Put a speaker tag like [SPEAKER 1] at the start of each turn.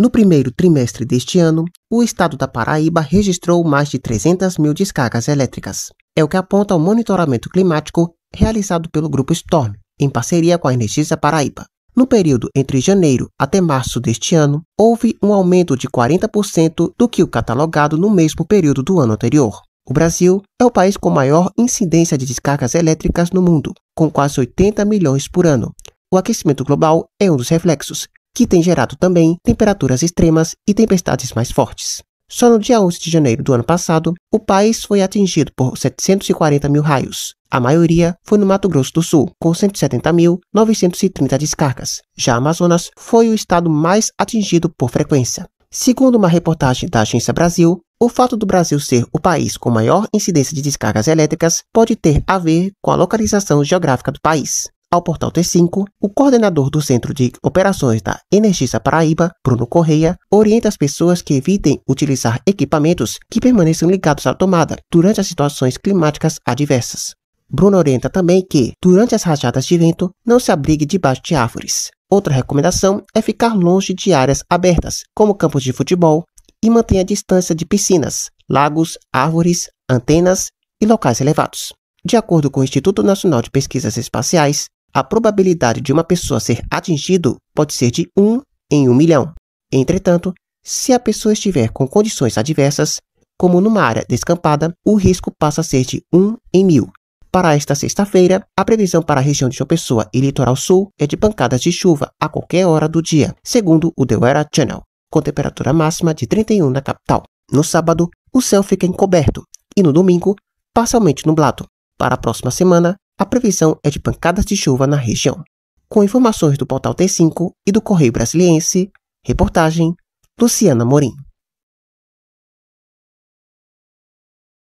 [SPEAKER 1] No primeiro trimestre deste ano, o estado da Paraíba registrou mais de 300 mil descargas elétricas. É o que aponta o monitoramento climático realizado pelo Grupo Storm, em parceria com a Energisa Paraíba. No período entre janeiro até março deste ano, houve um aumento de 40% do que o catalogado no mesmo período do ano anterior. O Brasil é o país com maior incidência de descargas elétricas no mundo, com quase 80 milhões por ano. O aquecimento global é um dos reflexos, que tem gerado também temperaturas extremas e tempestades mais fortes. Só no dia 11 de janeiro do ano passado, o país foi atingido por 740 mil raios. A maioria foi no Mato Grosso do Sul, com 170.930 descargas. Já Amazonas foi o estado mais atingido por frequência. Segundo uma reportagem da Agência Brasil, o fato do Brasil ser o país com maior incidência de descargas elétricas pode ter a ver com a localização geográfica do país. Ao portal T5, o coordenador do Centro de Operações da Energisa Paraíba, Bruno Correia, orienta as pessoas que evitem utilizar equipamentos que permaneçam ligados à tomada durante as situações climáticas adversas. Bruno orienta também que, durante as rajadas de vento, não se abrigue debaixo de árvores. Outra recomendação é ficar longe de áreas abertas, como campos de futebol, e mantenha distância de piscinas, lagos, árvores, antenas e locais elevados. De acordo com o Instituto Nacional de Pesquisas Espaciais, a probabilidade de uma pessoa ser atingido pode ser de 1 em 1 milhão. Entretanto, se a pessoa estiver com condições adversas, como numa área descampada, o risco passa a ser de 1 em mil. Para esta sexta-feira, a previsão para a região de João Pessoa e Litoral Sul é de pancadas de chuva a qualquer hora do dia, segundo o The Weather Channel, com temperatura máxima de 31 na capital. No sábado, o céu fica encoberto e no domingo, parcialmente nublado. Para a próxima semana, a previsão é de pancadas de chuva na região. Com informações do portal T5 e do Correio Brasiliense, reportagem Luciana Morim.